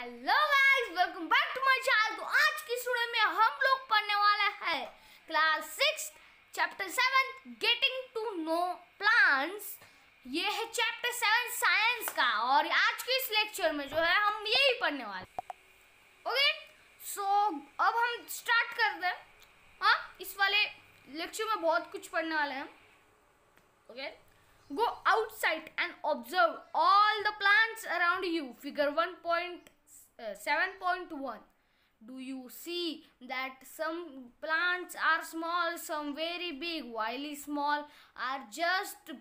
Hello guys welcome back to my channel तो आज की स्टूडियो में हम लोग पढ़ने वाला है class six chapter seven getting to know plants ये है चैप्टर सेवन साइंस का और आज के इस लेक्चर में जो है हम यही पढ़ने वाले ओके सो अब हम स्टार्ट कर दें हाँ इस वाले लेक्चर में बहुत कुछ पढ़ने वाले हैं okay okay? go outside and observe all the plants around you figure 1.1 Uh, 7.1 do you see that some plants are small some very big while small are just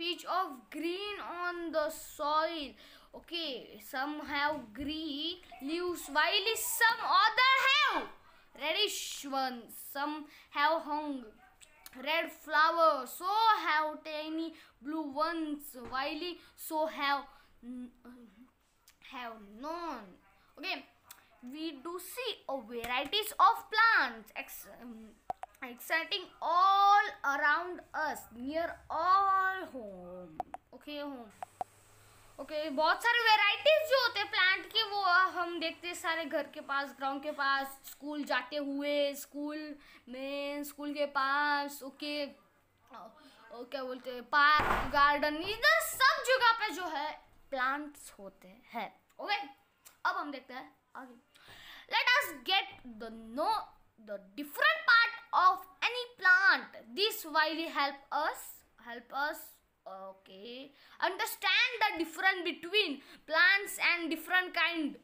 patch of green on the soil okay some have green leaves while some other have reddish ones some have hung red flowers so have tiny blue ones while so have have none okay we do see a varieties of plants ex um, exciting all around us near all home okay home okay okay, बहुत सारे varieties जो होते हैं plant के वो हम देखते हैं सारे घर के पास ग्राउंड के पास स्कूल जाते हुए स्कूल में स्कूल के पास ओके okay, oh, क्या बोलते हैं पार्क गार्डन इधर सब जगह पे जो है प्लांट्स होते हैं ओके okay? अब हम देखते हैं आगे let us get the know the different part of any plant this while help us help us okay understand the different between plants and different kind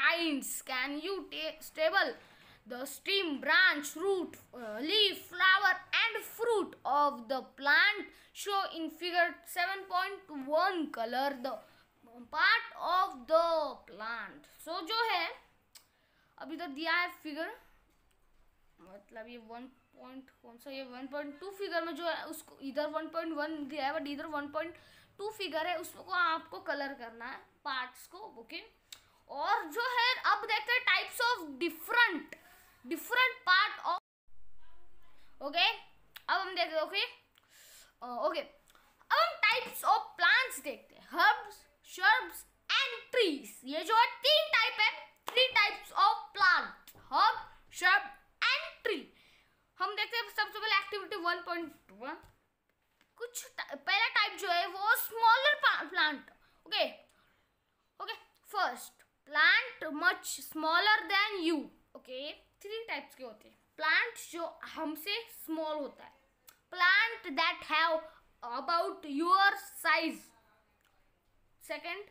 kinds can you take stable the stem branch root uh, leaf flower and fruit of the plant show in figure 7.1 color the part of the plant so जो है अभी तो दिया है figure मतलब ये one point कौन सा ये वन पॉइंट टू फिगर में जो है उसको इधर वन पॉइंट वन दिया है बट इधर वन पॉइंट टू फिगर है उसको आपको कलर करना है पार्ट्स को ओके okay? और जो है अब देखते हैं types of different different part of okay अब हम देखते ओके ओके uh, अब हम टाइप्स ऑफ प्लांट्स देखते हैं हर्ब्स shrubs and trees. ये जो है तीन टाइप है three types of plant herb shrub and tree हम देखते हैं सबसे पहले एक्टिविटी वन पॉइंट वन कुछ पहला टाइप जो है वो smaller plant okay okay first plant much smaller than you okay three types के होते हैं प्लांट जो हमसे स्मॉल होता है plant that have about your size second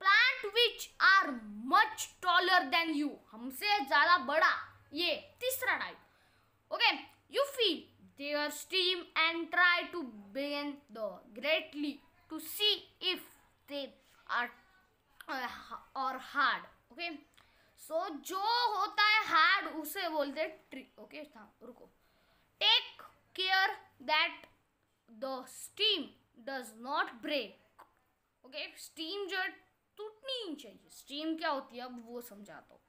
plant which are much taller than you हमसे ज़्यादा बड़ा ये तीसरा type okay you feel their stem and try to begin the greatly to see if they are और hard okay so जो होता है hard उसे बोलते हैं ट्री ओके था रुको take care that the stem does not break okay stem जो है टूटनी ही चाहिए स्टीम क्या होती है अब वो समझाता हूँ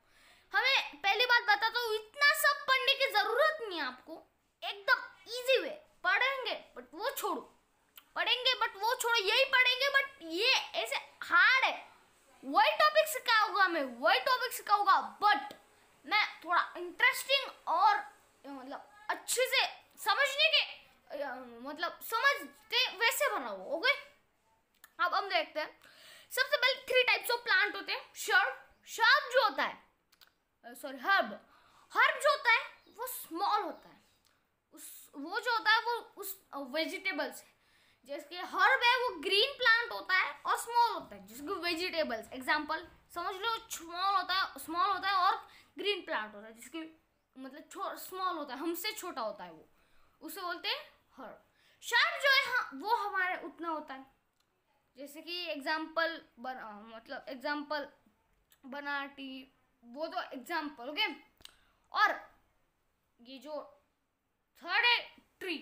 सॉरी हर्ब हर्ब जो होता है वो स्मॉल होता है उस वो जो होता है वो उस वेजिटेबल्स है जैसे हर्ब है वो ग्रीन प्लांट होता है और स्मॉल होता है जिसको वेजिटेबल्स एग्जाम्पल समझ लो स्मॉल होता है स्मॉल होता है और ग्रीन प्लांट होता है जिसकी मतलब स्मॉल होता है हमसे छोटा होता है वो उसे बोलते हैं हर्ब शर्म जो है हाँ वो हमारे उतना होता है जैसे कि एग्जाम्पल बना मतलब एग्जाम्पल बनाटी वो तो एग्जाम्पल ओके और ये जो थर्ड है ट्री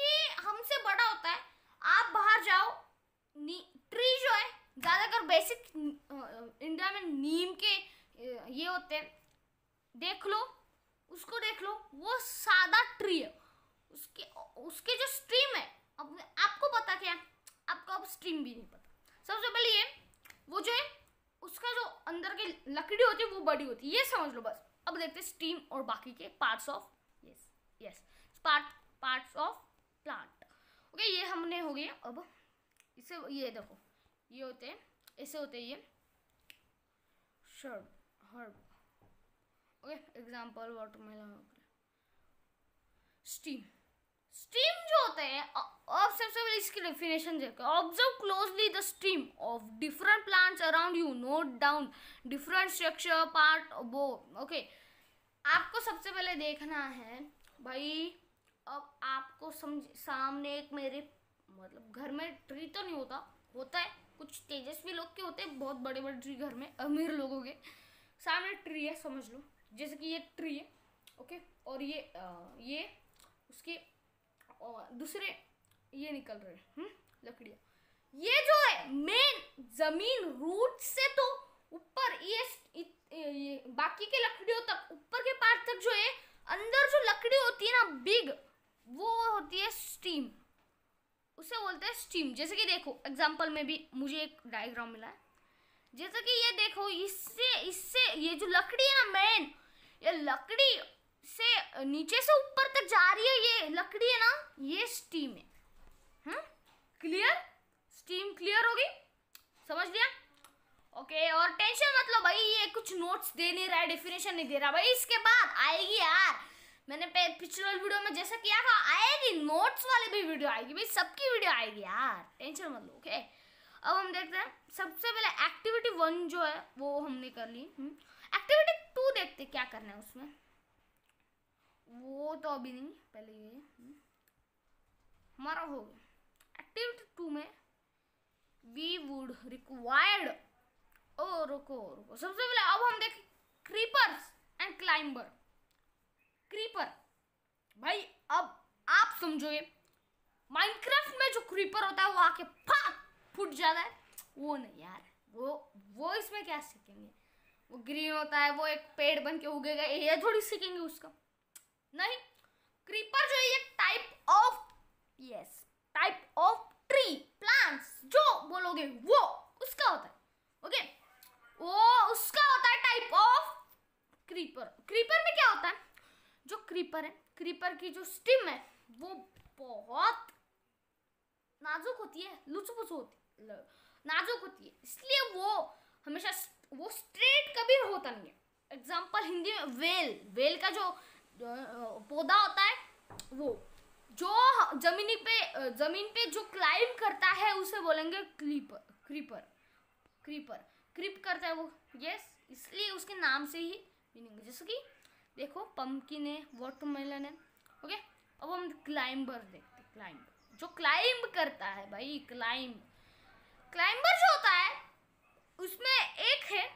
ये हमसे बड़ा होता है आप बाहर जाओ ट्री जो है ज़्यादातर बेसिक इंडिया में नीम के ये होते हैं देख लो उसको देख लो वो सादा ट्री है उसके उसके जो स्ट्रीम है अब आपको पता क्या आपको अब स्ट्रीम भी नहीं पता सबसे पहले ये वो जो है अंदर की लकड़ी होती है वो बड़ी होती है ये समझ लो बस अब देखते हैं स्टीम और बाकी के parts of yes yes part parts of plant okay ये हमने हो गए अब इसे ये देखो ये होते हैं ऐसे होते हैं ये shrub herb okay example watermelon stem stream जो होते हैं और सबसे पहले इसकी डेफिनेशन देखो observe closely the stem of different plants around you note down different structure part वो ओके आपको सबसे पहले देखना है भाई अब आपको समझ सामने एक मेरे मतलब घर में ट्री तो नहीं होता होता है कुछ तेजस्वी लोग के होते हैं बहुत बड़े बड़े ट्री घर में अमीर लोगों के सामने ट्री है समझ लो जैसे कि ये ट्री है ओके और ये आ, ये उसके और दूसरे ये निकल रहे हम्म, लकड़ियाँ ये जो है मेन जमीन रूट से तो ऊपर ये, ये बाकी के लकड़ियों तक ऊपर के पार्ट तक जो है अंदर जो लकड़ी होती है ना बिग वो होती है स्टीम उसे बोलते हैं स्टीम जैसे कि देखो एग्जांपल में भी मुझे एक डायग्राम मिला है जैसे कि ये देखो इससे इससे ये जो लकड़ी है ना मेन ये लकड़ी से नीचे से ऊपर तक जा रही है ये लकड़ी है ना ये स्टीम है हम्म क्लियर स्टीम क्लियर होगी समझ लिया ओके okay, और टेंशन मतलब भाई ये कुछ नोट्स दे नहीं रहा है डेफिनेशन नहीं दे रहा भाई इसके बाद आएगी यार मैंने पिछले वीडियो में जैसा किया था आएगी नोट्स वाले भी वीडियो आएगी भाई सबकी वीडियो आएगी यार टेंशन मत लो ओके अब हम देखते हैं सबसे पहले एक्टिविटी वन जो है वो हमने कर ली एक्टिविटी हम्म? टू देखते क्या करना है उसमें वो तो अभी नहीं पहले ये हम्म। हमारा हो गया एक्टिविटी टू में वी वुड रिक्वायर्ड ओ रुको रुको सबसे पहले अब हम देखें क्रीपर्स एंड क्लाइंबर क्रीपर भाई अब आप समझोगे माइनक्राफ्ट में जो क्रीपर होता है वो आके फाक फूट जाता है वो नहीं यार वो वो इसमें क्या सीखेंगे वो ग्रीन होता है वो एक पेड़ बन के उगेगा ये थोड़ी सीखेंगे उसका नहीं क्रीपर जो है एक type of yes type of tree plants जो बोलोगे वो उसका होता है ओके वो उसका होता है टाइप ऑफ क्रीपर क्रीपर में क्या होता है जो क्रीपर है क्रीपर की जो स्टिम है वो बहुत नाजुक होती है लुचपुच होती है नाजुक होती है इसलिए वो हमेशा वो स्ट्रेट कभी होता नहीं है एग्जाम्पल हिंदी में वेल वेल का जो पौधा होता है वो जो जमीनी पे जमीन पे जो क्लाइम करता है उसे बोलेंगे क्रीपर क्रीपर क्रीपर क्रीप करता है वो यस इसलिए उसके नाम से ही मीनिंग जैसे कि देखो पंपकिन है वाटरमेलन है ओके अब हम क्लाइंबर देखते हैं क्लाइंबर जो क्लाइंब करता है भाई क्लाइंब क्लाइंबर जो होता है उसमें एक है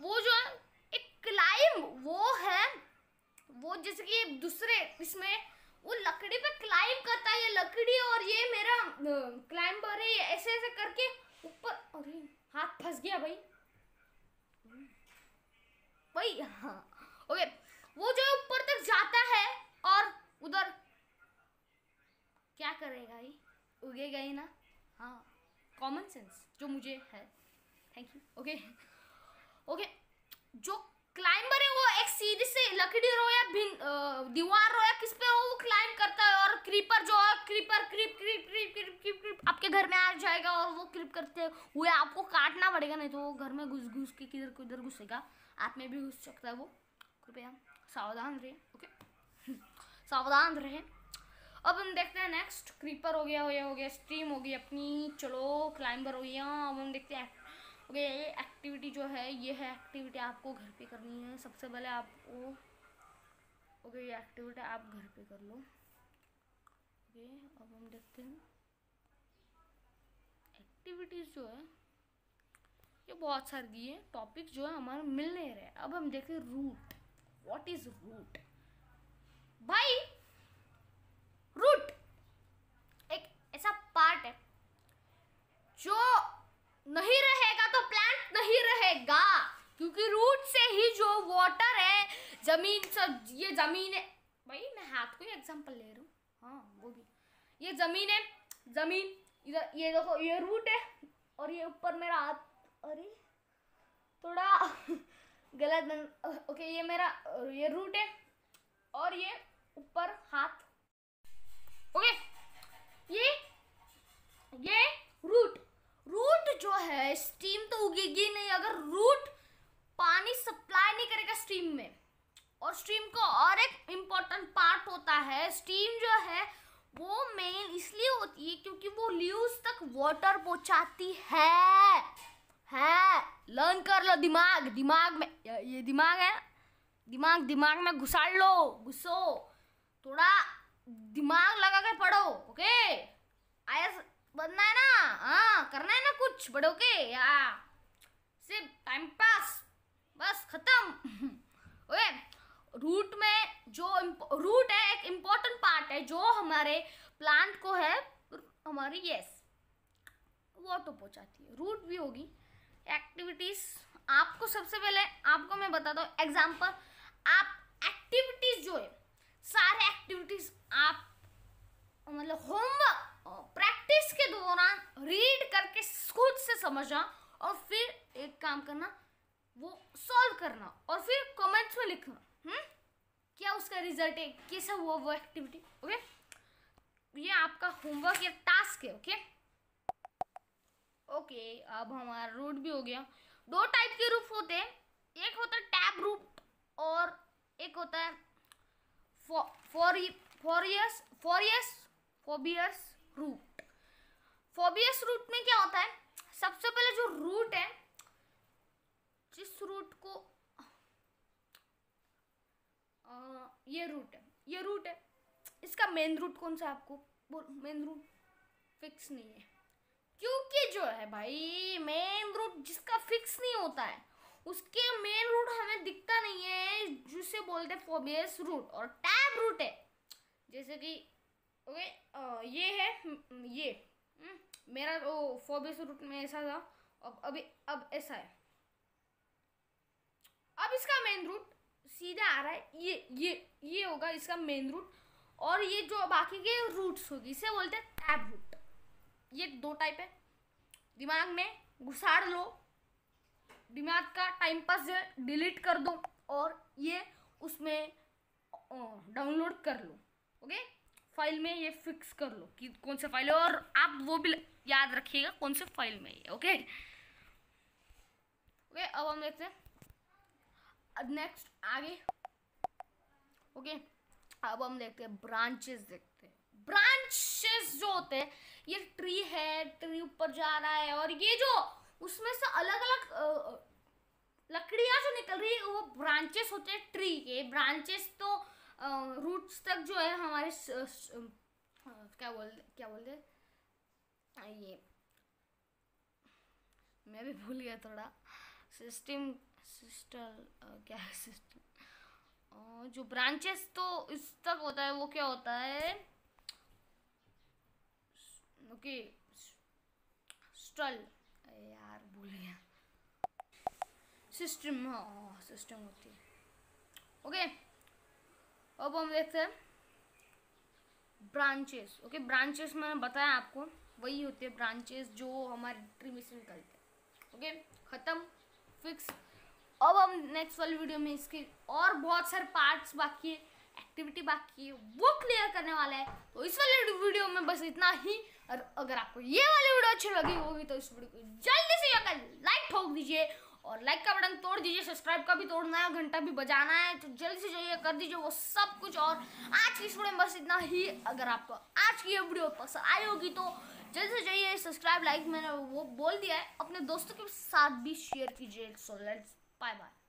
वो जो है एक क्लाइंब वो है वो जैसे कि दूसरे इसमें वो लकड़ी पे क्लाइम करता है ये लकड़ी और ये मेरा क्लाइंबर है ऐसे ऐसे करके ऊपर अरे हाथ फंस गया भाई भाई हाँ ओके वो जो ऊपर तक जाता है और उधर क्या करेगा ही उगेगा ही ना हाँ कॉमन सेंस जो मुझे है थैंक यू ओके ओके जो क्लाइंबर है वो सीधी से लकड़ी रो या भिन दीवार रो या किस पे हो वो क्लाइम करता है और क्रीपर जो है creeper creep creep creep creep creep creep आपके घर में आ जाएगा और वो क्रीप करते हुए आपको काटना पड़ेगा नहीं तो वो घर में घुस घुस के किधर किधर घुसेगा आप में भी घुस सकता है वो कृपया सावधान रहे ओके सावधान रहे अब हम देखते हैं नेक्स्ट क्रीपर हो गया हो गया हो गया स्ट्रीम हो गई अपनी चलो क्लाइंबर हो गया अब हम देखते हैं ओके एक्टिविटी जो है ये है एक्टिविटी आपको घर पे करनी है सबसे पहले आपको ओके ये एक्टिविटी आप घर पे कर लो ओके अब हम देखते हैं एक्टिविटीज़ जो है ये बहुत सारी दी है टॉपिक जो है हमारा मिल नहीं रहे अब हम देखें रूट वॉट इज रूट भाई रूट एक ऐसा पार्ट है जो नहीं रहे रहेगा क्योंकि रूट से ही जो वाटर है जमीन से ये जमीन है भाई मैं हाथ को ही एग्जाम्पल ले रहा हूँ हाँ वो भी ये जमीन है जमीन इधर ये देखो ये रूट है और ये ऊपर मेरा हाथ अरे थोड़ा गलत बन ओके ये मेरा ये रूट है और ये ऊपर हाथ ओके ये ये रूट रूट जो है स्टीम तो उगेगी नहीं अगर रूट पानी सप्लाई नहीं करेगा स्टीम में और स्टीम का और एक इम्पॉर्टेंट पार्ट होता है स्टीम जो है वो मेन इसलिए होती है क्योंकि वो लीव्स तक वाटर पहुंचाती है है लर्न कर लो दिमाग दिमाग में ये दिमाग है दिमाग दिमाग में घुसा लो घुसो थोड़ा दिमाग लगा कर पढ़ो ओके आया बनना है ना हाँ करना है ना कुछ बड़ों के या सिर्फ टाइम पास बस खत्म ओए रूट में जो रूट है एक इम्पोर्टेंट पार्ट है जो हमारे प्लांट को है हमारी यस वाटर पहुँचाती है रूट भी होगी एक्टिविटीज़ आपको सबसे पहले आपको मैं बताता हूँ एग्जाम्पल आप एक्टिविटीज़ जो है सारे एक्टिविटीज़ आप मतलब होमवर्क समझना और फिर एक काम करना वो सॉल्व करना और फिर कमेंट्स में लिखना हुँ? हम्म? क्या उसका रिजल्ट है कैसा हुआ वो एक्टिविटी ओके ये आपका होमवर्क या टास्क है ओके ओके अब हमारा रूट भी हो गया दो टाइप के रूप होते हैं एक होता है टैब रूप और एक होता है fibrous fibrous fibrous root fibrous root में क्या होता है सबसे पहले जो रूट है जिस रूट को आ, ये रूट है ये रूट है इसका मेन रूट कौन सा आपको मेन रूट फिक्स नहीं है क्योंकि जो है भाई मेन रूट जिसका फिक्स नहीं होता है उसके मेन रूट हमें दिखता नहीं है जिसे बोलते हैं फोबियस रूट और टैब रूट है जैसे कि ओके ये है ये हुँ? हम्म, मेरा वो फोबियस रूट में ऐसा था अब अभी अब ऐसा है अब इसका मेन रूट सीधा आ रहा है ये ये ये होगा इसका मेन रूट और ये जो बाकी के रूट्स होगी इसे बोलते हैं टैब रूट ये दो टाइप है दिमाग में घुसाड़ लो दिमाग का टाइम पास जो है डिलीट कर दो और ये उसमें डाउनलोड कर लो ओके फाइल में ये फिक्स कर लो कि कौन सा फाइल है और आप वो भी ल... याद रखिएगा कौन से फाइल में है ओके ओके अब हम देखते हैं नेक्स्ट आगे ओके अब हम देखते हैं ब्रांचेस देखते हैं ब्रांचेस जो होते हैं ये ट्री है ट्री ऊपर जा रहा है और ये जो उसमें से अलग अलग लकड़ियां जो निकल रही है वो ब्रांचेस होते हैं ट्री के ब्रांचेस तो रूट्स तक जो है हमारे स, स, स, क्या बोल क्या बोलते हैं आइए मैं भी भूल गया थोड़ा सिस्टम सिस्टल क्या है सिस्टम जो ब्रांचेस तो इस तक होता है वो क्या होता है ओके स्टल यार भूल गया सिस्टम सिस्टम होती है ओके अब हम देखते हैं ब्रांचेस ओके ब्रांचेस मैंने बताया आपको वही होते हैं ब्रांचेस जो हमारे ट्री में से निकलते हैं ओके ख़त्म फिक्स अब हम नेक्स्ट वाली वीडियो में इसके और बहुत सारे पार्ट्स बाकी है एक्टिविटी बाकी है वो क्लियर करने वाला है तो इस वाले वीडियो में बस इतना ही और अगर आपको ये वाली वीडियो अच्छी लगी होगी तो इस वीडियो को जल्दी से जाकर लाइक ठोक दीजिए और लाइक का बटन तोड़ दीजिए सब्सक्राइब का भी तोड़ना है घंटा भी बजाना है तो जल्दी से जाइए कर दीजिए वो सब कुछ और आज की इस वीडियो में बस इतना ही अगर आपको आज की ये वीडियो पसंद आई होगी तो जल्द से जाइए सब्सक्राइब लाइक मैंने वो बोल दिया है अपने दोस्तों के साथ भी शेयर कीजिए सो लेट्स बाय बाय